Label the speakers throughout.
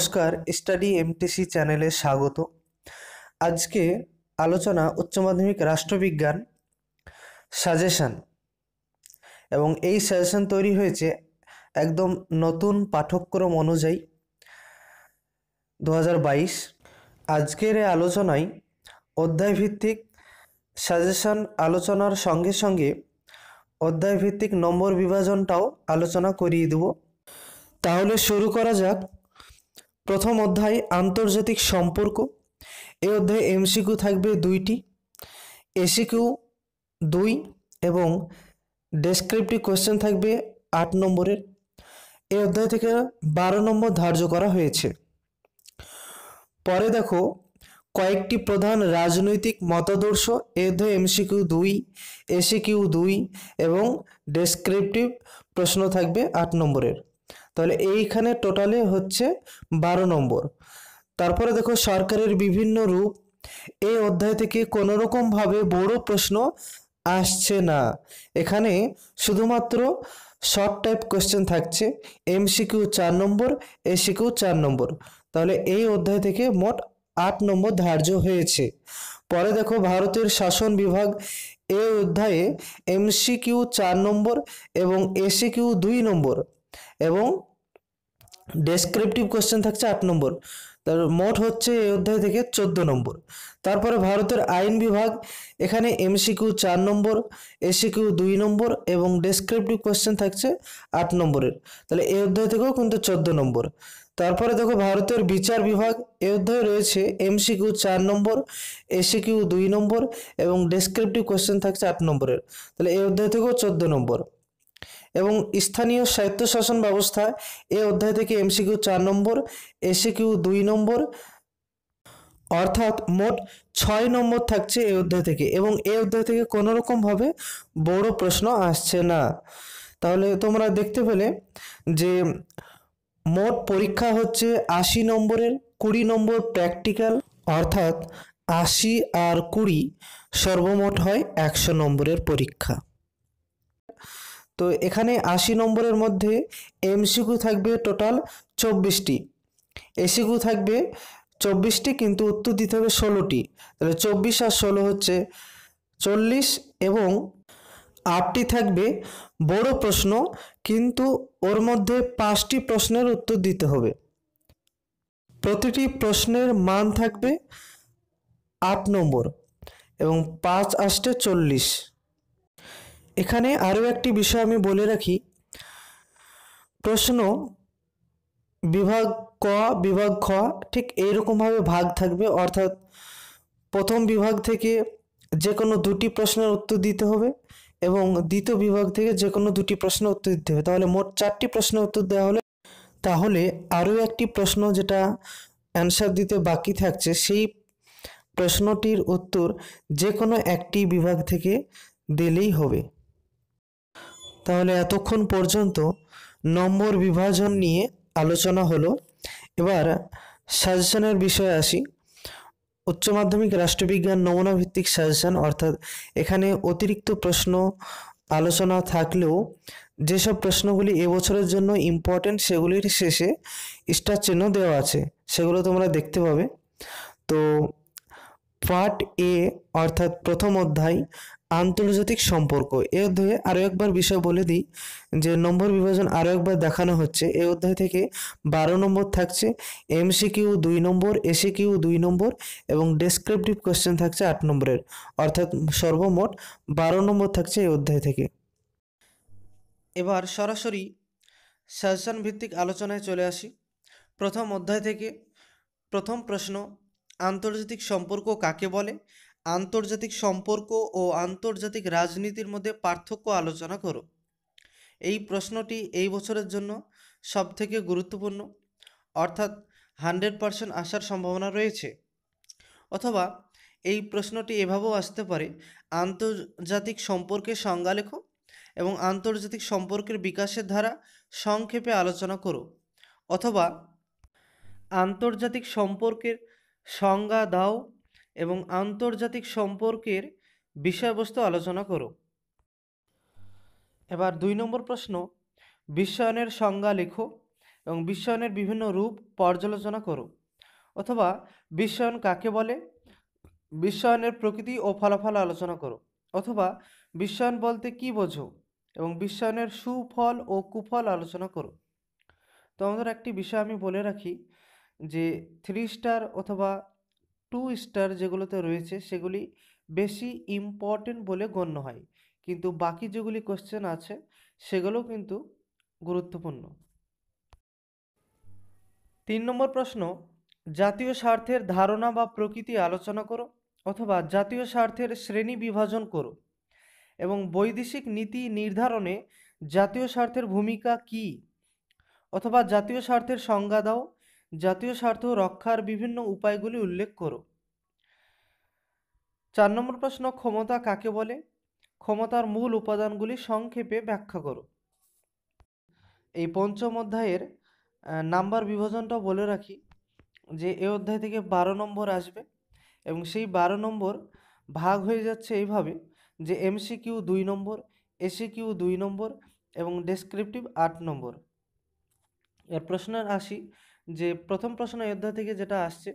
Speaker 1: নমস্কার study MTC চ্যানেলে স্বাগত আজকে আলোচনা উচ্চ মাধ্যমিক রাষ্ট্রবিজ্ঞান সাজেশন এবং এই সাজেশন তৈরি হয়েছে একদম নতুন পাঠ্যক্রম অনুযায়ী দু আজকের এই আলোচনায় অধ্যায়ভিত্তিক সাজেশন আলোচনার সঙ্গে সঙ্গে অধ্যায়ভিত্তিক নম্বর বিভাজনটাও আলোচনা করিয়ে দেব তাহলে শুরু করা যাক প্রথম অধ্যায় আন্তর্জাতিক সম্পর্ক এই অধ্যায়ে এমসিকিউ থাকবে দুইটি এসিকিউ দুই এবং ডেসক্রিপটিভ কোয়েশ্চেন থাকবে আট নম্বরের এই অধ্যায় থেকে বারো নম্বর ধার্য করা হয়েছে পরে দেখো কয়েকটি প্রধান রাজনৈতিক মতাদর্শ এ অধ্যায়ে এমসিকিউ দুই এসিকিউ দুই এবং ডেসক্রিপটিভ প্রশ্ন থাকবে আট নম্বরের তাহলে এইখানে টোটালে হচ্ছে বারো নম্বর তারপরে দেখো সরকারের বিভিন্ন রূপ এই অধ্যায় থেকে কোনোরকমভাবে বড় প্রশ্ন আসছে না এখানে শুধুমাত্র শর্ট টাইপ কোয়েশ্চেন থাকছে এমসিকিউ চার নম্বর এসিকিউ চার নম্বর তাহলে এই অধ্যায় থেকে মোট আট নম্বর ধার্য হয়েছে পরে দেখো ভারতের শাসন বিভাগ এই অধ্যায়ে এমসিকিউ চার নম্বর এবং এসিকিউ দুই নম্বর এবং ডেসক্রিপটিভ কোশ্চেন থাকছে আট নম্বর তার মোট হচ্ছে এই অধ্যায় থেকে চোদ্দ নম্বর তারপরে ভারতের আইন বিভাগ এখানে এমসিকিউ চার নম্বর এসিকিউ দুই নম্বর এবং ডেসক্রিপটিভ কোশ্চেন থাকছে আট নম্বরের তাহলে এই অধ্যায় থেকেও কিন্তু চোদ্দ নম্বর তারপরে দেখো ভারতের বিচার বিভাগ এ অধ্যায়ে রয়েছে এমসিকিউ চার নম্বর এসিকিউ দুই নম্বর এবং ডেসক্রিপটিভ কোশ্চেন থাকছে আট নম্বরের তাহলে এই অধ্যায় থেকেও চোদ্দ নম্বর এবং স্থানীয় স্বায়ত্তশাসন ব্যবস্থা এ অধ্যায় থেকে এমসিকিউ চার নম্বর এসিকিউ দুই নম্বর অর্থাৎ মোট ছয় নম্বর থাকছে এ অধ্যায় থেকে এবং এ অধ্যায় থেকে কোনোরকমভাবে বড় প্রশ্ন আসছে না তাহলে তোমরা দেখতে পেলে যে মোট পরীক্ষা হচ্ছে আশি নম্বরের কুড়ি নম্বর প্র্যাকটিক্যাল অর্থাৎ আশি আর কুড়ি সর্বমোট হয় একশো নম্বরের পরীক্ষা তো এখানে আশি নম্বরের মধ্যে এমসিকিউ থাকবে টোটাল চব্বিশটি এসিকিউ থাকবে চব্বিশটি কিন্তু উত্তর দিতে হবে ষোলোটি তাহলে চব্বিশ আর ষোলো হচ্ছে চল্লিশ এবং আটটি থাকবে বড় প্রশ্ন কিন্তু ওর মধ্যে পাঁচটি প্রশ্নের উত্তর দিতে হবে প্রতিটি প্রশ্নের মান থাকবে আট নম্বর এবং পাঁচ আসতে চল্লিশ এখানে আরও একটি বিষয় আমি বলে রাখি প্রশ্ন বিভাগ ক বিভাগ খ ঠিক এইরকমভাবে ভাগ থাকবে অর্থাৎ প্রথম বিভাগ থেকে যে কোনো দুটি প্রশ্নের উত্তর দিতে হবে এবং দ্বিতীয় বিভাগ থেকে যে কোনো দুটি প্রশ্নের উত্তর দিতে হবে তাহলে মোট চারটি প্রশ্নের উত্তর দেওয়া হলে তাহলে আরও একটি প্রশ্ন যেটা অ্যান্সার দিতে বাকি থাকছে সেই প্রশ্নটির উত্তর যে কোনো একটি বিভাগ থেকে দিলেই হবে তাহলে এতক্ষণ পর্যন্ত নম্বর বিভাজন নিয়ে আলোচনা হলো এবার সাজেশনের বিষয়ে আসি উচ্চ মাধ্যমিক রাষ্ট্রবিজ্ঞান নমুনা ভিত্তিক সাজেশন অর্থাৎ এখানে অতিরিক্ত প্রশ্ন আলোচনা থাকলেও যেসব প্রশ্নগুলি এবছরের জন্য ইম্পর্টেন্ট সেগুলির শেষে স্টার চিহ্ন দেওয়া আছে সেগুলো তোমরা দেখতে পাবে তো পার্ট এ অর্থাৎ প্রথম অধ্যায় আন্তর্জাতিক সম্পর্ক এ অধ্যায়ে আরও একবার বিষয় বলে দিই যে নম্বর বিভাজন আরও একবার দেখানো হচ্ছে এ অধ্যায় থেকে বারো নম্বর থাকছে কিউ দুই নম্বর এসি কিউ দুই নম্বর এবং ডেসক্রিপটিভ কোয়েশ্চেন থাকছে আট নম্বরের অর্থাৎ সর্বমোট বারো নম্বর থাকছে এই অধ্যায় থেকে এবার সরাসরি সাজেশন ভিত্তিক আলোচনায় চলে আসি প্রথম অধ্যায় থেকে প্রথম প্রশ্ন আন্তর্জাতিক সম্পর্ক কাকে বলে আন্তর্জাতিক সম্পর্ক ও আন্তর্জাতিক রাজনীতির মধ্যে পার্থক্য আলোচনা করো এই প্রশ্নটি এই বছরের জন্য সবথেকে গুরুত্বপূর্ণ অর্থাৎ হান্ড্রেড পারসেন্ট আসার সম্ভাবনা রয়েছে অথবা এই প্রশ্নটি এভাবেও আসতে পারে আন্তর্জাতিক সম্পর্কের সংজ্ঞা লেখো এবং আন্তর্জাতিক সম্পর্কের বিকাশের ধারা সংক্ষেপে আলোচনা করো অথবা আন্তর্জাতিক সম্পর্কের সংজ্ঞা দাও এবং আন্তর্জাতিক সম্পর্কের বিষয়বস্তু আলোচনা করো এবার দুই নম্বর প্রশ্ন বিশ্বায়নের সংজ্ঞা লেখো এবং বিশ্বায়নের বিভিন্ন রূপ পর্যালোচনা করো অথবা বিশ্বায়ন কাকে বলে বিশ্বায়নের প্রকৃতি ও ফলাফল আলোচনা করো অথবা বিশ্বায়ন বলতে কি বোঝো এবং বিশ্বায়নের সুফল ও কুফল আলোচনা করো তোমাদের একটি বিষয় আমি বলে রাখি যে থ্রি স্টার অথবা টু স্টার যেগুলোতে রয়েছে সেগুলি বেশি ইম্পর্টেন্ট বলে গণ্য হয় কিন্তু বাকি যেগুলি কোশ্চেন আছে সেগুলো কিন্তু গুরুত্বপূর্ণ তিন নম্বর প্রশ্ন জাতীয় স্বার্থের ধারণা বা প্রকৃতি আলোচনা করো অথবা জাতীয় স্বার্থের শ্রেণী বিভাজন করো এবং বৈদেশিক নীতি নির্ধারণে জাতীয় স্বার্থের ভূমিকা কী অথবা জাতীয় স্বার্থের সংজ্ঞা দাও জাতীয় স্বার্থ রক্ষার বিভিন্ন উপায়গুলি উল্লেখ করো চার নম্বর প্রশ্ন ক্ষমতা কাকে বলে ক্ষমতার মূল উপাদানগুলি সংক্ষেপে ব্যাখ্যা করো এই পঞ্চম অধ্যায়ের নাম্বার বিভাজনটা বলে রাখি যে এ অধ্যায় থেকে বারো নম্বর আসবে এবং সেই বারো নম্বর ভাগ হয়ে যাচ্ছে এইভাবে যে এমসি কিউ দুই নম্বর এসি কিউ দুই নম্বর এবং ডেসক্রিপটিভ আট নম্বর এর প্রশ্নের আসি যে প্রথম প্রশ্ন অযোধ্যা থেকে যেটা আসছে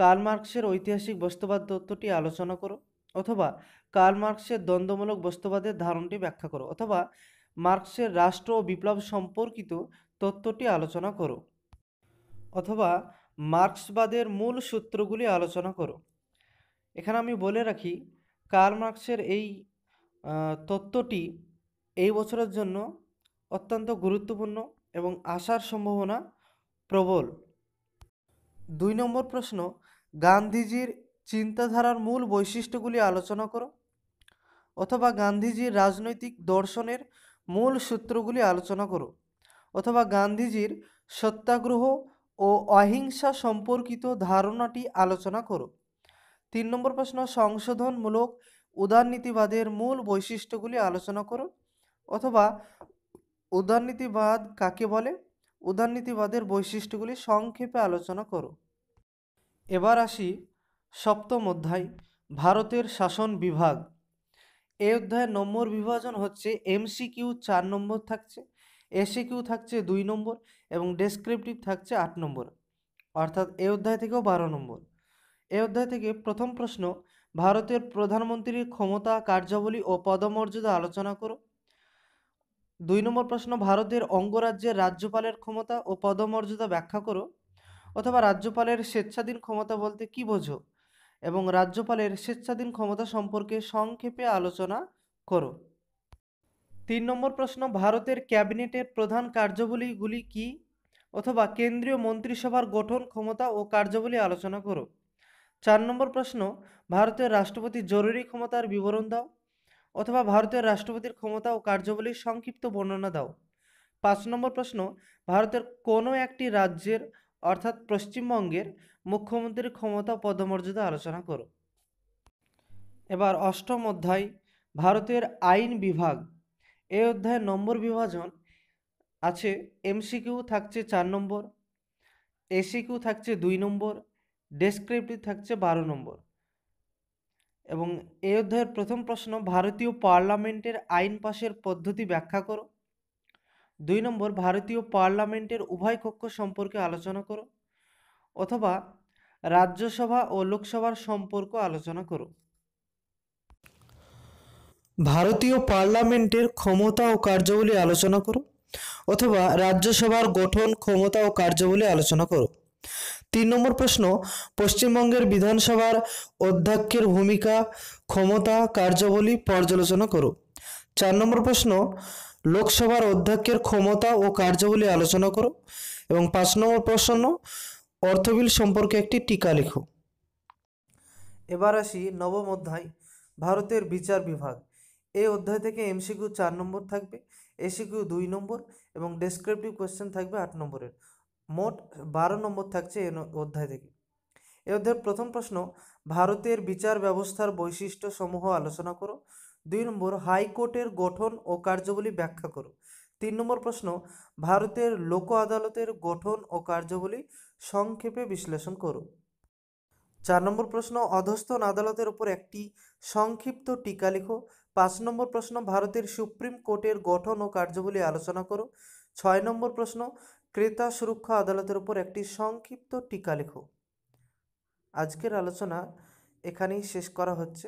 Speaker 1: কার্ল মার্কসের ঐতিহাসিক বস্তুবাদ তত্ত্বটি আলোচনা করো অথবা কার্ল মার্কসের দ্বন্দ্বমূলক বস্তুবাদের ধারণটি ব্যাখ্যা করো অথবা মার্কসের রাষ্ট্র ও বিপ্লব সম্পর্কিত তত্ত্বটি আলোচনা করো অথবা মার্কসবাদের মূল সূত্রগুলি আলোচনা করো এখানে আমি বলে রাখি কার্ল মার্কসের এই তত্ত্বটি এই বছরের জন্য অত্যন্ত গুরুত্বপূর্ণ এবং আসার সম্ভাবনা প্রবল দুই নম্বর প্রশ্ন গান্ধীজির চিন্তাধারার মূল বৈশিষ্ট্যগুলি আলোচনা করো অথবা গান্ধীজির রাজনৈতিক দর্শনের মূল সূত্রগুলি আলোচনা করো অথবা গান্ধীজির সত্যাগ্রহ ও অহিংসা সম্পর্কিত ধারণাটি আলোচনা করো তিন নম্বর প্রশ্ন সংশোধনমূলক উদারনীতিবাদের মূল বৈশিষ্ট্যগুলি আলোচনা করো অথবা উদারনীতিবাদ কাকে বলে উদারনীতিবাদের বৈশিষ্ট্যগুলি সংক্ষেপে আলোচনা করো এবার আসি সপ্তম অধ্যায় ভারতের শাসন বিভাগ এ অধ্যায়ের নম্বর বিভাজন হচ্ছে এমসিকিউ চার নম্বর থাকছে এসিকিউ থাকছে দুই নম্বর এবং ডেসক্রিপটিভ থাকছে আট নম্বর অর্থাৎ এ অধ্যায় থেকেও বারো নম্বর এই অধ্যায় থেকে প্রথম প্রশ্ন ভারতের প্রধানমন্ত্রীর ক্ষমতা কার্যাবলী ও পদমর্যাদা আলোচনা করো দুই নম্বর প্রশ্ন ভারতের অঙ্গরাজ্যের রাজ্যপালের ক্ষমতা ও পদমর্যাদা ব্যাখ্যা করো অথবা রাজ্যপালের স্বেচ্ছাধীন ক্ষমতা বলতে কি বোঝো এবং রাজ্যপালের স্বেচ্ছাধীন ক্ষমতা সম্পর্কে সংক্ষেপে আলোচনা করো তিন নম্বর প্রশ্ন ভারতের ক্যাবিনেটের প্রধান কার্যাবলীগুলি কি অথবা কেন্দ্রীয় মন্ত্রিসভার গঠন ক্ষমতা ও কার্যাবলী আলোচনা করো চার নম্বর প্রশ্ন ভারতের রাষ্ট্রপতি জরুরি ক্ষমতার বিবরণ দাও অথবা ভারতের রাষ্ট্রপতির ক্ষমতা ও কার্যাবলীর সংক্ষিপ্ত বর্ণনা দাও পাঁচ নম্বর প্রশ্ন ভারতের কোনো একটি রাজ্যের অর্থাৎ পশ্চিমবঙ্গের মুখ্যমন্ত্রীর ক্ষমতা পদমর্যাদা আলোচনা করো এবার অষ্টম অধ্যায় ভারতের আইন বিভাগ এ অধ্যায়ের নম্বর বিভাজন আছে এমসিকিউ থাকছে চার নম্বর এসিকিউ থাকছে দুই নম্বর ডেসক্রিপটিভ থাকছে বারো নম্বর এবং এই অধ্যায়ের প্রথম প্রশ্ন ভারতীয় পার্লামেন্টের আইন পাশের পদ্ধতি ব্যাখ্যা করো দুই নম্বর ভারতীয় পার্লামেন্টের উভয় কক্ষ সম্পর্কে আলোচনা করো অথবা রাজ্যসভা ও লোকসভার সম্পর্ক আলোচনা করো ভারতীয় পার্লামেন্টের ক্ষমতা ও কার্যাবলী আলোচনা করো অথবা রাজ্যসভার গঠন ক্ষমতা ও কার্যাবলী আলোচনা করো তিন নম্বর প্রশ্ন পশ্চিমবঙ্গের বিধানসভার অধ্যক্ষের ভূমিকা ক্ষমতা কার্যাবলী পর্যালোচনা করো চার নম্বর প্রশ্ন লোকসভার অধ্যক্ষের ক্ষমতা ও কার্যাবলী আলোচনা করো এবং পাঁচ নম্বর প্রশ্ন অর্থবিল সম্পর্কে একটি টিকা লেখো এবার আসি নবম অধ্যায় ভারতের বিচার বিভাগ এই অধ্যায় থেকে এমসিকিউ চার নম্বর থাকবে এসিকিউ দুই নম্বর এবং ডেসক্রিপটিভ কোয়েশ্চেন থাকবে আট নম্বরের মোট বারো নম্বর থাকছে এ অধ্যায় থেকে এ অধ্যায়ের প্রথম প্রশ্ন ভারতের বিচার ব্যবস্থার বৈশিষ্ট্য সমূহ আলোচনা করো দুই নম্বর হাইকোর্টের গঠন ও কার্যবলী ব্যাখ্যা করো তিন নম্বর প্রশ্ন ভারতের লোক আদালতের গঠন ও কার্যবলী সংক্ষেপে বিশ্লেষণ করো চার নম্বর প্রশ্ন অধস্থন আদালতের উপর একটি সংক্ষিপ্ত টিকা লিখো পাঁচ নম্বর প্রশ্ন ভারতের সুপ্রিম কোর্টের গঠন ও কার্যবলী আলোচনা করো ছয় নম্বর প্রশ্ন ক্রেতা সুরক্ষা আদালতের উপর একটি সংক্ষিপ্ত টিকা লেখো আজকের আলোচনা এখানেই শেষ করা হচ্ছে